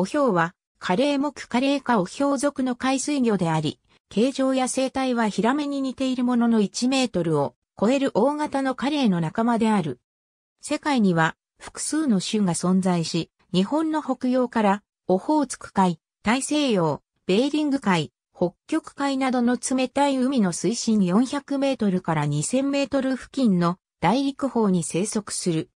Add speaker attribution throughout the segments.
Speaker 1: おひょうは、カレー目カレー科おひょう属の海水魚であり、形状や生態はヒラメに似ているものの1メートルを超える大型のカレイの仲間である。世界には複数の種が存在し、日本の北洋からオホーツク海、大西洋、ベーリング海、北極海などの冷たい海の水深400メートルから2000メートル付近の大陸方に生息する。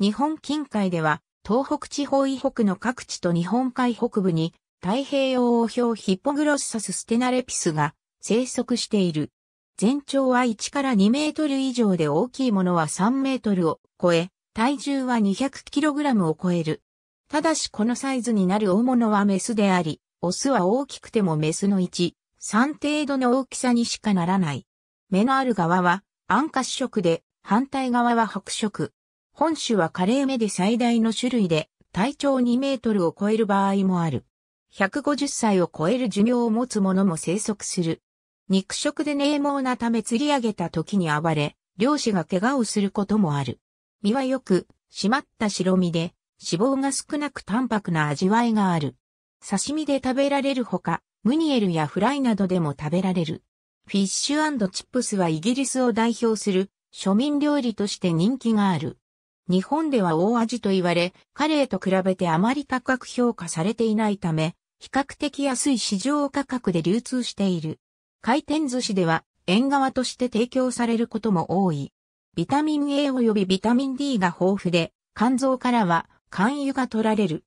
Speaker 1: 日本近海では東北地方以北の各地と日本海北部に太平洋王標ヒッポグロッサスステナレピスが生息している。全長は1から2メートル以上で大きいものは3メートルを超え、体重は 200kg を超える。ただしこのサイズになる大物はメスであり、オスは大きくてもメスの1、3程度の大きさにしかならない。目のある側は暗褐色で、反対側は白色。本種はカレー目で最大の種類で、体長2メートルを超える場合もある。150歳を超える寿命を持つものも生息する。肉食で冷猛なため釣り上げた時に暴れ、漁師が怪我をすることもある。身はよく、締まった白身で、脂肪が少なく淡白な味わいがある。刺身で食べられるほか、ムニエルやフライなどでも食べられる。フィッシュチップスはイギリスを代表する庶民料理として人気がある。日本では大味と言われ、カレーと比べてあまり高く評価されていないため、比較的安い市場価格で流通している。回転寿司では縁側として提供されることも多い。ビタミン A 及びビタミン D が豊富で、肝臓からは肝油が取られる。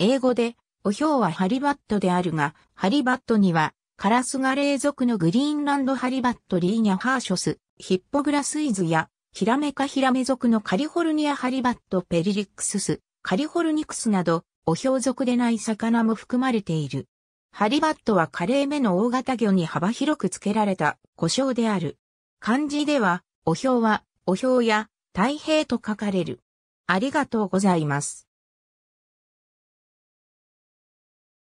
Speaker 1: 英語で、お表はハリバットであるが、ハリバットには、カラスガレー族のグリーンランドハリバットリーニャハーショス、ヒッポグラスイズやヒラメかヒラメ属のカリフォルニアハリバットペリリックスス、カリフォルニクスなど、お表属でない魚も含まれている。ハリバットはカレー目の大型魚に幅広く付けられた故障である。漢字では、お表は、お表や、太平と書かれる。ありがとうございます。